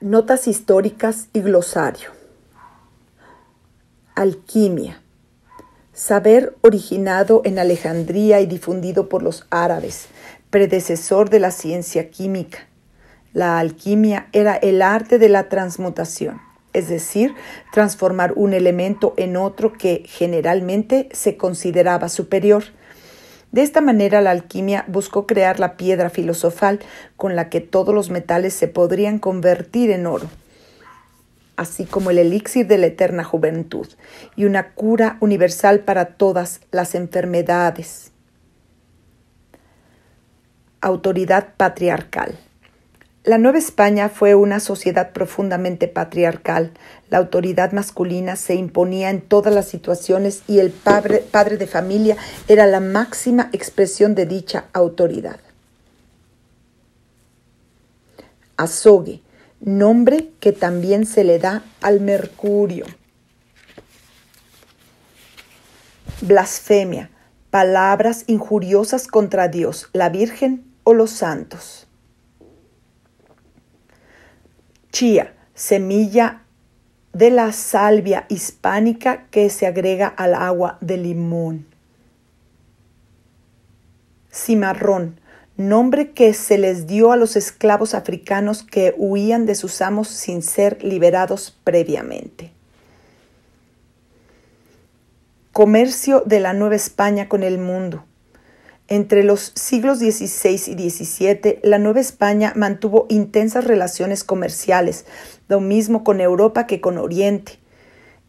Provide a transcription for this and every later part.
Notas históricas y glosario. Alquimia. Saber originado en Alejandría y difundido por los árabes, predecesor de la ciencia química. La alquimia era el arte de la transmutación, es decir, transformar un elemento en otro que generalmente se consideraba superior. De esta manera la alquimia buscó crear la piedra filosofal con la que todos los metales se podrían convertir en oro, así como el elixir de la eterna juventud y una cura universal para todas las enfermedades. Autoridad patriarcal. La Nueva España fue una sociedad profundamente patriarcal. La autoridad masculina se imponía en todas las situaciones y el padre, de familia era la máxima expresión de dicha autoridad. Azogue, nombre que también se le da al mercurio. Blasfemia, palabras injuriosas contra Dios, la Virgen o los santos. chía, semilla de la salvia hispánica que se agrega al agua de limón. Cimarrón, nombre que se les dio a los esclavos africanos que huían de sus amos sin ser liberados previamente. Comercio de la Nueva España con el mundo. Entre los siglos XVI y XVII, la Nueva España mantuvo intensas relaciones comerciales, lo mismo con Europa que con Oriente.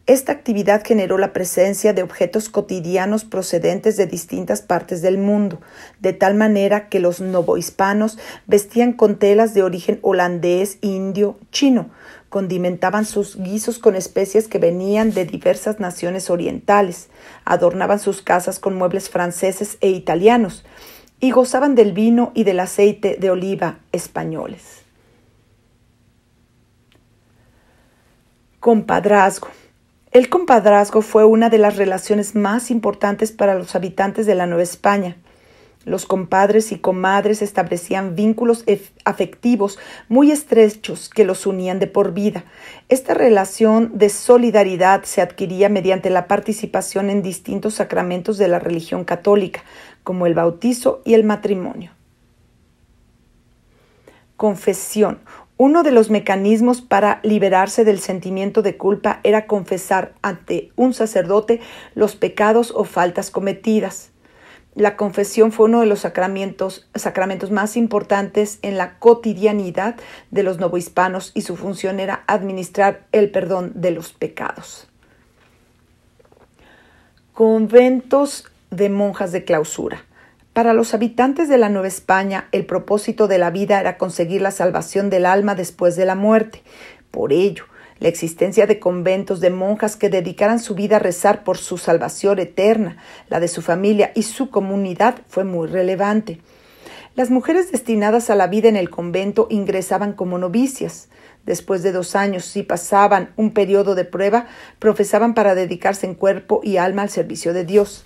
Esta actividad generó la presencia de objetos cotidianos procedentes de distintas partes del mundo, de tal manera que los novohispanos vestían con telas de origen holandés, indio, chino, condimentaban sus guisos con especies que venían de diversas naciones orientales, adornaban sus casas con muebles franceses e italianos, y gozaban del vino y del aceite de oliva españoles. Compadrazgo el compadrazgo fue una de las relaciones más importantes para los habitantes de la Nueva España. Los compadres y comadres establecían vínculos afectivos muy estrechos que los unían de por vida. Esta relación de solidaridad se adquiría mediante la participación en distintos sacramentos de la religión católica, como el bautizo y el matrimonio. Confesión. Uno de los mecanismos para liberarse del sentimiento de culpa era confesar ante un sacerdote los pecados o faltas cometidas. La confesión fue uno de los sacramentos, sacramentos más importantes en la cotidianidad de los novohispanos y su función era administrar el perdón de los pecados. Conventos de monjas de clausura. Para los habitantes de la Nueva España, el propósito de la vida era conseguir la salvación del alma después de la muerte. Por ello, la existencia de conventos de monjas que dedicaran su vida a rezar por su salvación eterna, la de su familia y su comunidad fue muy relevante. Las mujeres destinadas a la vida en el convento ingresaban como novicias. Después de dos años, si pasaban un periodo de prueba, profesaban para dedicarse en cuerpo y alma al servicio de Dios.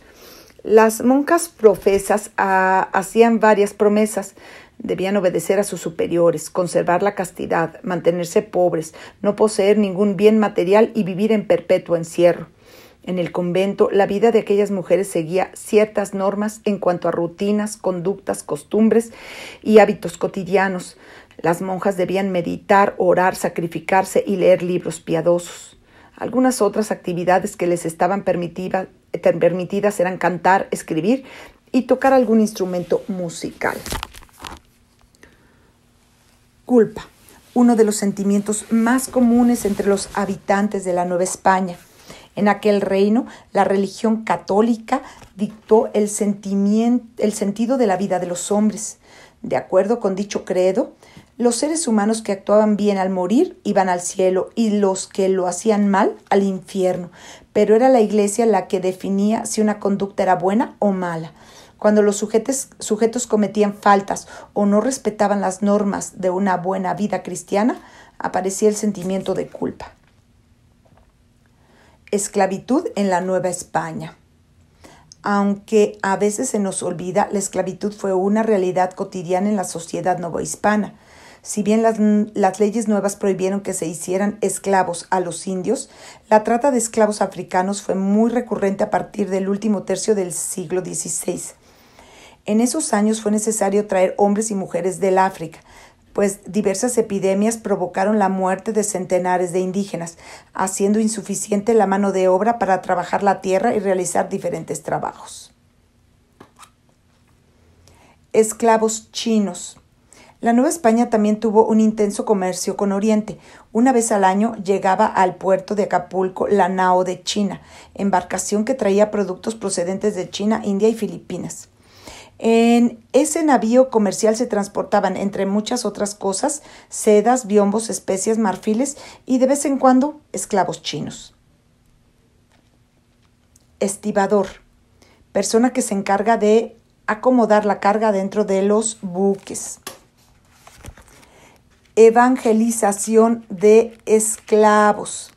Las monjas profesas ah, hacían varias promesas. Debían obedecer a sus superiores, conservar la castidad, mantenerse pobres, no poseer ningún bien material y vivir en perpetuo encierro. En el convento, la vida de aquellas mujeres seguía ciertas normas en cuanto a rutinas, conductas, costumbres y hábitos cotidianos. Las monjas debían meditar, orar, sacrificarse y leer libros piadosos. Algunas otras actividades que les estaban permitidas eran cantar, escribir y tocar algún instrumento musical. Culpa, uno de los sentimientos más comunes entre los habitantes de la Nueva España. En aquel reino, la religión católica dictó el, sentido de la vida de los hombres. De acuerdo con dicho credo, los seres humanos que actuaban bien al morir iban al cielo y los que lo hacían mal al infierno, pero era la Iglesia la que definía si una conducta era buena o mala. Cuando los sujetos cometían faltas o no respetaban las normas de una buena vida cristiana, aparecía el sentimiento de culpa. Esclavitud en la Nueva España. Aunque a veces se nos olvida, la esclavitud fue una realidad cotidiana en la sociedad novohispana. Si bien las, leyes nuevas prohibieron que se hicieran esclavos a los indios, la trata de esclavos africanos fue muy recurrente a partir del último tercio del siglo XVI. En esos años fue necesario traer hombres y mujeres del África, pues diversas epidemias provocaron la muerte de centenares de indígenas, haciendo insuficiente la mano de obra para trabajar la tierra y realizar diferentes trabajos. Esclavos chinos. La Nueva España también tuvo un intenso comercio con Oriente. Una vez al año llegaba al puerto de Acapulco la Nao de China, embarcación que traía productos procedentes de China, India y Filipinas. En ese navío comercial se transportaban, entre muchas otras cosas, sedas, biombos, especias, marfiles y de vez en cuando esclavos chinos. Estibador. Persona que se encarga de acomodar la carga dentro de los buques evangelización de esclavos.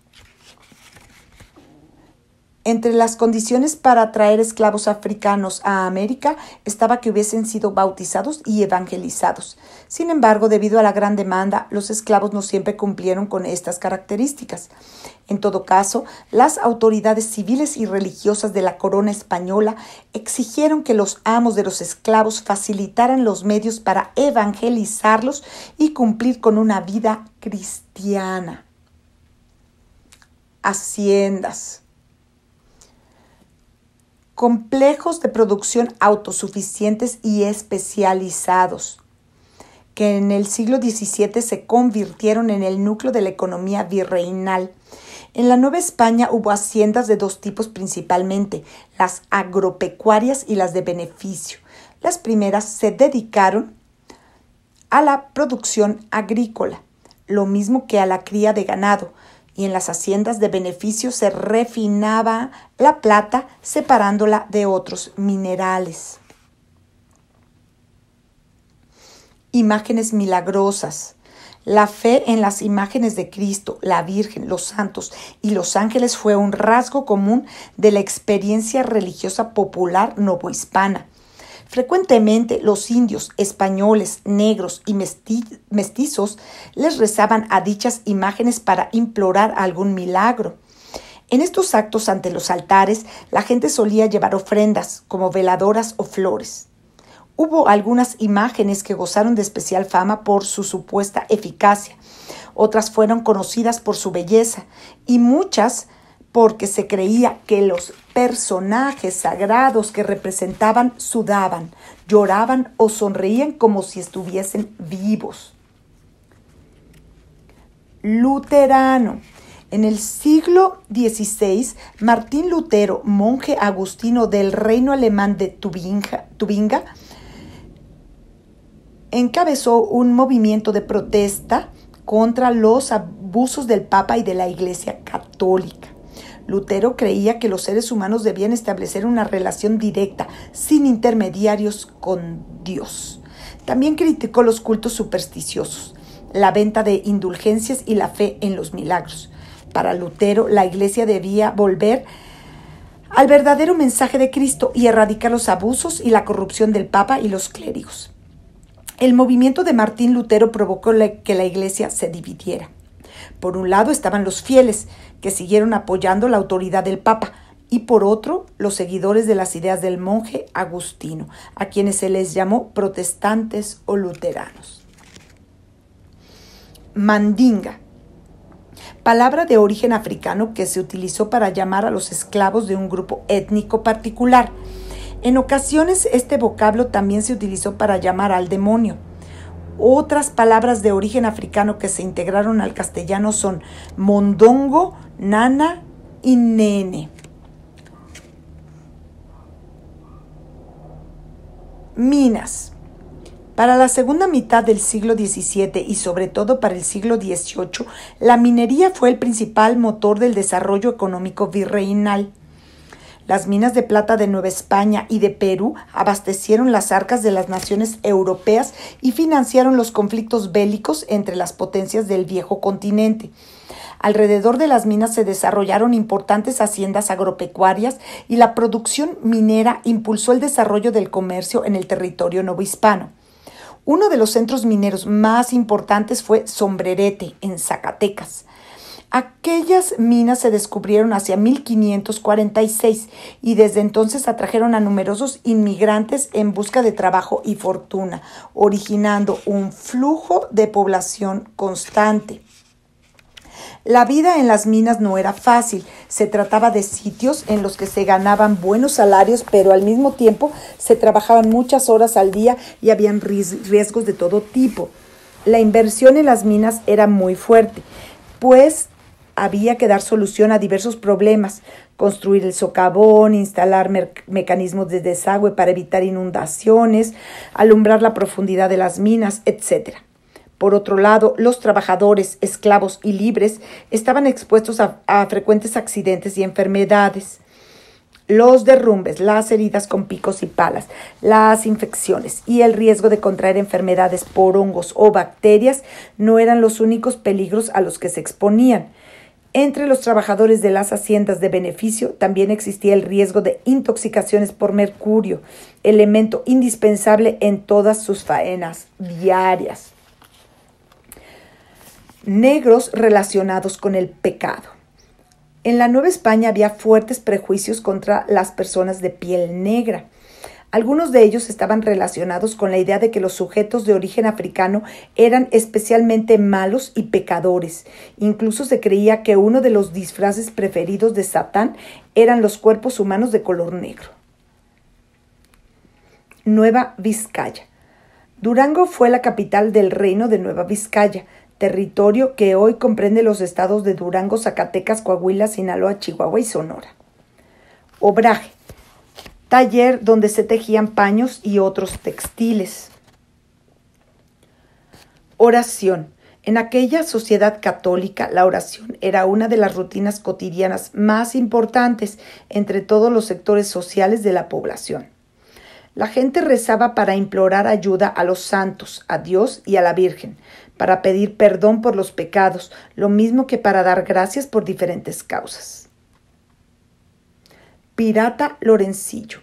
Entre las condiciones para traer esclavos africanos a América estaba que hubiesen sido bautizados y evangelizados. Sin embargo, debido a la gran demanda, los esclavos no siempre cumplieron con estas características. En todo caso, las autoridades civiles y religiosas de la corona española exigieron que los amos de los esclavos facilitaran los medios para evangelizarlos y cumplir con una vida cristiana. Haciendas, complejos de producción autosuficientes y especializados, que en el siglo XVII se convirtieron en el núcleo de la economía virreinal. En la Nueva España hubo haciendas de dos tipos principalmente, las agropecuarias y las de beneficio. Las primeras se dedicaron a la producción agrícola, lo mismo que a la cría de ganado, y en las haciendas de beneficio se refinaba la plata separándola de otros minerales. Imágenes milagrosas. La fe en las imágenes de Cristo, la Virgen, los santos y los ángeles fue un rasgo común de la experiencia religiosa popular novohispana Frecuentemente los indios, españoles, negros y mestizos les rezaban a dichas imágenes para implorar algún milagro. En estos actos ante los altares, la gente solía llevar ofrendas, como veladoras o flores. Hubo algunas imágenes que gozaron de especial fama por su supuesta eficacia, otras fueron conocidas por su belleza y muchas porque se creía que los personajes sagrados que representaban sudaban, lloraban o sonreían como si estuviesen vivos. Luterano. En el siglo XVI, Martín Lutero, monje agustino del reino alemán de Tubinga, encabezó un movimiento de protesta contra los abusos del Papa y de la Iglesia Católica. Lutero creía que los seres humanos debían establecer una relación directa, sin intermediarios, con Dios. También criticó los cultos supersticiosos, la venta de indulgencias y la fe en los milagros. Para Lutero, la Iglesia debía volver al verdadero mensaje de Cristo y erradicar los abusos y la corrupción del Papa y los clérigos. El movimiento de Martín Lutero provocó que la Iglesia se dividiera. Por un lado estaban los fieles, que siguieron apoyando la autoridad del Papa, y por otro, los seguidores de las ideas del monje Agustino, a quienes se les llamó protestantes o luteranos. Mandinga, palabra de origen africano que se utilizó para llamar a los esclavos de un grupo étnico particular. En ocasiones este vocablo también se utilizó para llamar al demonio. Otras palabras de origen africano que se integraron al castellano son mondongo, nana y nene. Minas. Para la segunda mitad del siglo XVII y sobre todo para el siglo XVIII, la minería fue el principal motor del desarrollo económico virreinal. Las minas de plata de Nueva España y de Perú abastecieron las arcas de las naciones europeas y financiaron los conflictos bélicos entre las potencias del viejo continente. Alrededor de las minas se desarrollaron importantes haciendas agropecuarias y la producción minera impulsó el desarrollo del comercio en el territorio novohispano. Uno de los centros mineros más importantes fue Sombrerete, en Zacatecas. Aquellas minas se descubrieron hacia 1546 y desde entonces atrajeron a numerosos inmigrantes en busca de trabajo y fortuna, originando un flujo de población constante. La vida en las minas no era fácil, se trataba de sitios en los que se ganaban buenos salarios, pero al mismo tiempo se trabajaban muchas horas al día y habían riesgos de todo tipo. La inversión en las minas era muy fuerte, pues había que dar solución a diversos problemas, construir el socavón, instalar mecanismos de desagüe para evitar inundaciones, alumbrar la profundidad de las minas, etc. Por otro lado, los trabajadores, esclavos y libres estaban expuestos a, a frecuentes accidentes y enfermedades los derrumbes, las heridas con picos y palas, las infecciones y el riesgo de contraer enfermedades por hongos o bacterias no eran los únicos peligros a los que se exponían. Entre los trabajadores de las haciendas de beneficio también existía el riesgo de intoxicaciones por mercurio, elemento indispensable en todas sus faenas diarias. Negros relacionados con el pecado. En la Nueva España había fuertes prejuicios contra las personas de piel negra. Algunos de ellos estaban relacionados con la idea de que los sujetos de origen africano eran especialmente malos y pecadores. Incluso se creía que uno de los disfraces preferidos de Satán eran los cuerpos humanos de color negro. Nueva Vizcaya. Durango fue la capital del reino de Nueva Vizcaya, territorio que hoy comprende los estados de Durango, Zacatecas, Coahuila, Sinaloa, Chihuahua y Sonora. Obraje taller donde se tejían paños y otros textiles. Oración. En aquella sociedad católica, la oración era una de las rutinas cotidianas más importantes entre todos los sectores sociales de la población. La gente rezaba para implorar ayuda a los santos, a Dios y a la Virgen, para pedir perdón por los pecados, lo mismo que para dar gracias por diferentes causas. Pirata Lorencillo.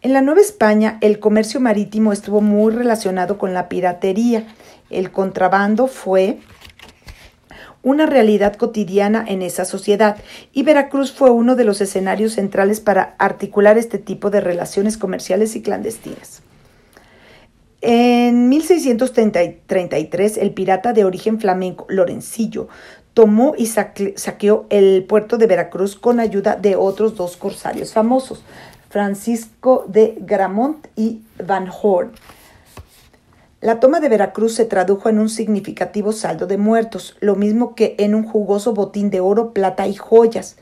En la Nueva España, el comercio marítimo estuvo muy relacionado con la piratería. El contrabando fue una realidad cotidiana en esa sociedad y Veracruz fue uno de los escenarios centrales para articular este tipo de relaciones comerciales y clandestinas. En 1633, el pirata de origen flamenco Lorencillo tomó y saqueó el puerto de Veracruz con ayuda de otros dos corsarios famosos, Francisco de Gramont y Van Horn. La toma de Veracruz se tradujo en un significativo saldo de muertos, lo mismo que en un jugoso botín de oro, plata y joyas.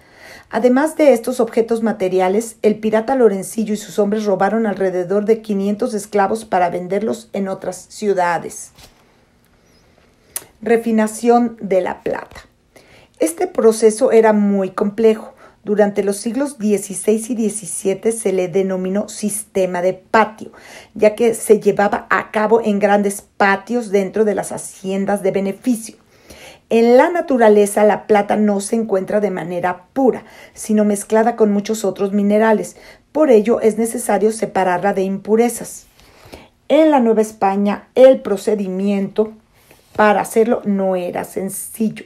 Además de estos objetos materiales, el pirata Lorencillo y sus hombres robaron alrededor de 500 esclavos para venderlos en otras ciudades. Refinación de la plata. Este proceso era muy complejo. Durante los siglos XVI y XVII se le denominó sistema de patio, ya que se llevaba a cabo en grandes patios dentro de las haciendas de beneficio. En la naturaleza la plata no se encuentra de manera pura, sino mezclada con muchos otros minerales. Por ello es necesario separarla de impurezas. En la Nueva España el procedimiento para hacerlo no era sencillo.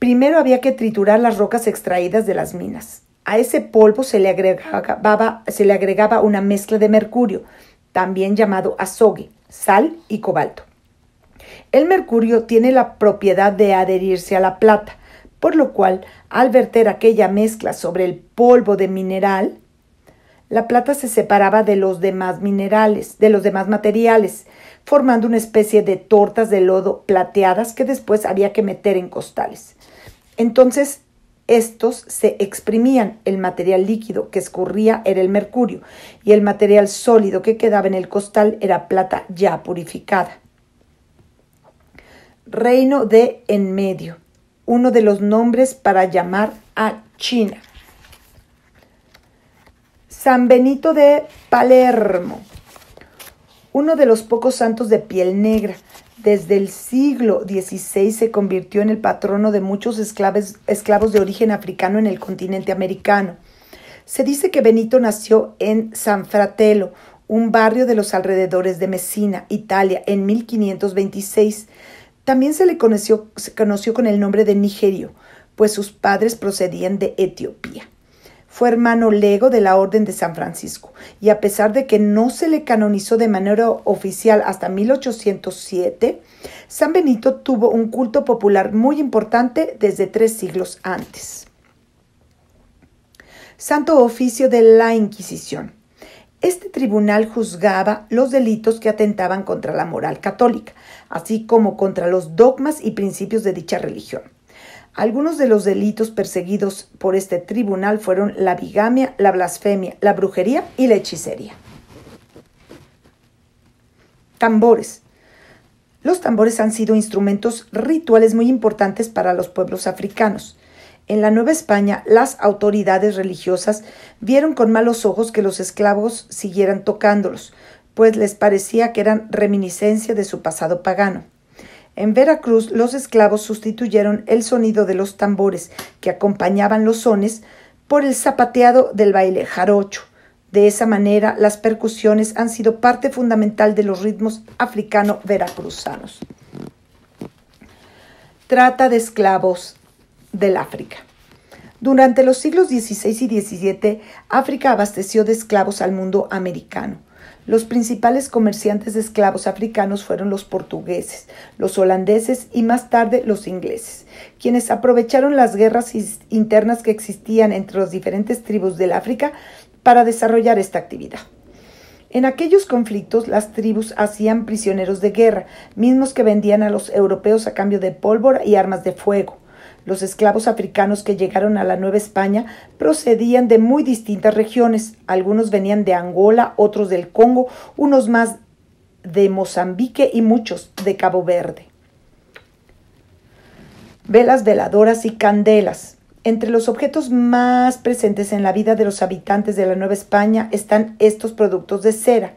Primero había que triturar las rocas extraídas de las minas. A ese polvo se le agregaba, una mezcla de mercurio, también llamado azogue, sal y cobalto. El mercurio tiene la propiedad de adherirse a la plata, por lo cual al verter aquella mezcla sobre el polvo de mineral, la plata se separaba de los demás minerales, de los demás materiales, formando una especie de tortas de lodo plateadas que después había que meter en costales. Entonces, estos se exprimían, el material líquido que escurría era el mercurio y el material sólido que quedaba en el costal era plata ya purificada. Reino de en medio, uno de los nombres para llamar a China. San Benito de Palermo, uno de los pocos santos de piel negra. Desde el siglo XVI se convirtió en el patrono de muchos esclavos de origen africano en el continente americano. Se dice que Benito nació en San Fratello, un barrio de los alrededores de Messina, Italia, en 1526. También se le conoció con el nombre de Nigerio, pues sus padres procedían de Etiopía. Fue hermano lego de la Orden de San Francisco y a pesar de que no se le canonizó de manera oficial hasta 1807, San Benito tuvo un culto popular muy importante desde tres siglos antes. Santo Oficio de la Inquisición. Este tribunal juzgaba los delitos que atentaban contra la moral católica, así como contra los dogmas y principios de dicha religión. Algunos de los delitos perseguidos por este tribunal fueron la bigamia, la blasfemia, la brujería y la hechicería. Tambores. Los tambores han sido instrumentos rituales muy importantes para los pueblos africanos. En la Nueva España, las autoridades religiosas vieron con malos ojos que los esclavos siguieran tocándolos, pues les parecía que eran reminiscencia de su pasado pagano. En Veracruz, los esclavos sustituyeron el sonido de los tambores que acompañaban los sones por el zapateado del baile jarocho. De esa manera, las percusiones han sido parte fundamental de los ritmos africano-veracruzanos. Trata de esclavos del África. Durante los siglos XVI y XVII, África abasteció de esclavos al mundo americano. Los principales comerciantes de esclavos africanos fueron los portugueses, los holandeses y más tarde los ingleses, quienes aprovecharon las guerras internas que existían entre las diferentes tribus del África para desarrollar esta actividad. En aquellos conflictos las tribus hacían prisioneros de guerra, mismos que vendían a los europeos a cambio de pólvora y armas de fuego. Los esclavos africanos que llegaron a la Nueva España procedían de muy distintas regiones. Algunos venían de Angola, otros del Congo, unos más de Mozambique y muchos de Cabo Verde. Velas veladoras y candelas. Entre los objetos más presentes en la vida de los habitantes de la Nueva España están estos productos de cera.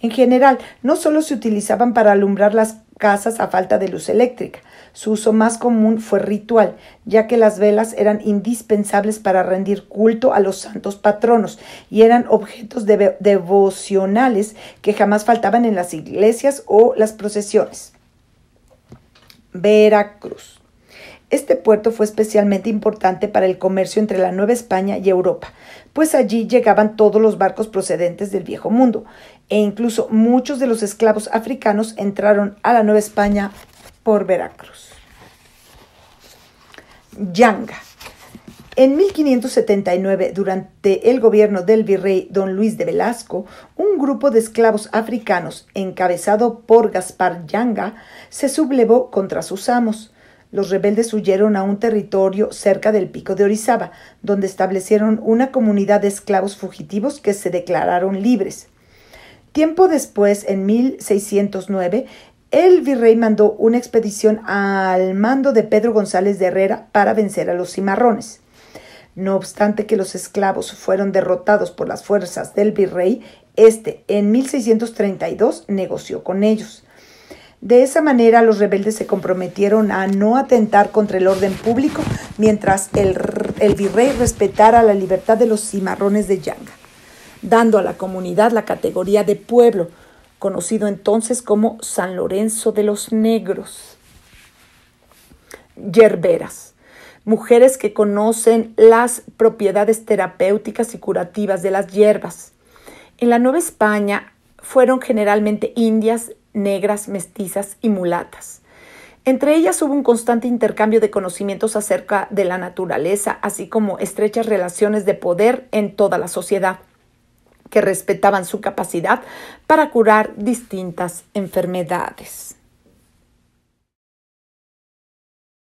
En general, no solo se utilizaban para alumbrar las casas a falta de luz eléctrica. Su uso más común fue ritual, ya que las velas eran indispensables para rendir culto a los santos patronos y eran objetos devocionales que jamás faltaban en las iglesias o las procesiones. Veracruz. Este puerto fue especialmente importante para el comercio entre la Nueva España y Europa, pues allí llegaban todos los barcos procedentes del Viejo Mundo e incluso muchos de los esclavos africanos entraron a la Nueva España por Veracruz. Yanga. En 1579, durante el gobierno del virrey don Luis de Velasco, un grupo de esclavos africanos, encabezado por Gaspar Yanga, se sublevó contra sus amos. Los rebeldes huyeron a un territorio cerca del pico de Orizaba, donde establecieron una comunidad de esclavos fugitivos que se declararon libres. Tiempo después, en 1609, el virrey mandó una expedición al mando de Pedro González de Herrera para vencer a los cimarrones. No obstante que los esclavos fueron derrotados por las fuerzas del virrey, este en 1632 negoció con ellos. De esa manera los rebeldes se comprometieron a no atentar contra el orden público mientras el, virrey respetara la libertad de los cimarrones de Yanga dando a la comunidad la categoría de pueblo, conocido entonces como San Lorenzo de los Negros. Yerberas. Mujeres que conocen las propiedades terapéuticas y curativas de las hierbas. En la Nueva España fueron generalmente indias, negras, mestizas y mulatas. Entre ellas hubo un constante intercambio de conocimientos acerca de la naturaleza, así como estrechas relaciones de poder en toda la sociedad que respetaban su capacidad para curar distintas enfermedades.